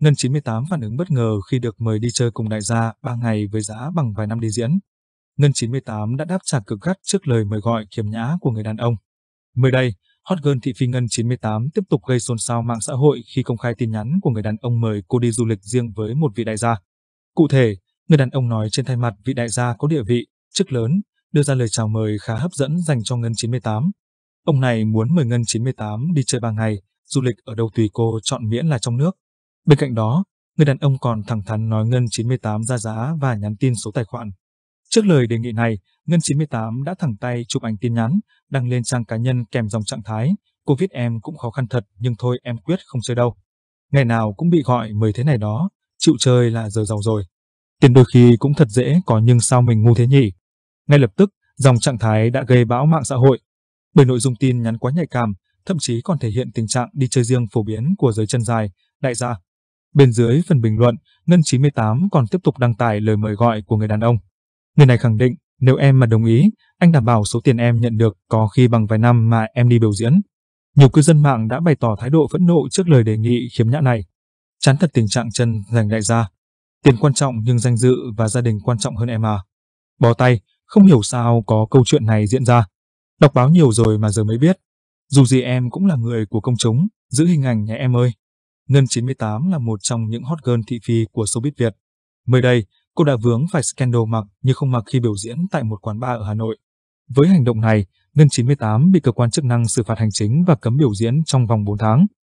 Ngân 98 phản ứng bất ngờ khi được mời đi chơi cùng đại gia 3 ngày với giá bằng vài năm đi diễn. Ngân 98 đã đáp trả cực gắt trước lời mời gọi kiềm nhã của người đàn ông. Mới đây, hot girl thị phi Ngân 98 tiếp tục gây xôn xao mạng xã hội khi công khai tin nhắn của người đàn ông mời cô đi du lịch riêng với một vị đại gia. Cụ thể, người đàn ông nói trên thay mặt vị đại gia có địa vị, chức lớn, đưa ra lời chào mời khá hấp dẫn dành cho Ngân 98. Ông này muốn mời Ngân 98 đi chơi 3 ngày, du lịch ở đâu tùy cô chọn miễn là trong nước. Bên cạnh đó, người đàn ông còn thẳng thắn nói Ngân 98 ra giá và nhắn tin số tài khoản. Trước lời đề nghị này, Ngân 98 đã thẳng tay chụp ảnh tin nhắn, đăng lên trang cá nhân kèm dòng trạng thái. Cô viết em cũng khó khăn thật, nhưng thôi em quyết không chơi đâu. Ngày nào cũng bị gọi mời thế này đó, chịu chơi là giờ giàu rồi. Tiền đôi khi cũng thật dễ có nhưng sao mình ngu thế nhỉ? Ngay lập tức, dòng trạng thái đã gây bão mạng xã hội. Bởi nội dung tin nhắn quá nhạy cảm, thậm chí còn thể hiện tình trạng đi chơi riêng phổ biến của giới chân dài, đại gia. Bên dưới phần bình luận, Ngân 98 còn tiếp tục đăng tải lời mời gọi của người đàn ông. Người này khẳng định, nếu em mà đồng ý, anh đảm bảo số tiền em nhận được có khi bằng vài năm mà em đi biểu diễn. Nhiều cư dân mạng đã bày tỏ thái độ phẫn nộ trước lời đề nghị khiếm nhã này. Chán thật tình trạng chân giành đại ra. Tiền quan trọng nhưng danh dự và gia đình quan trọng hơn em à. Bó tay, không hiểu sao có câu chuyện này diễn ra. Đọc báo nhiều rồi mà giờ mới biết. Dù gì em cũng là người của công chúng, giữ hình ảnh nhà em ơi. Ngân 98 là một trong những hot girl thị phi của showbiz Việt. Mới đây, cô đã vướng phải scandal mặc như không mặc khi biểu diễn tại một quán bar ở Hà Nội. Với hành động này, Ngân 98 bị cơ quan chức năng xử phạt hành chính và cấm biểu diễn trong vòng 4 tháng.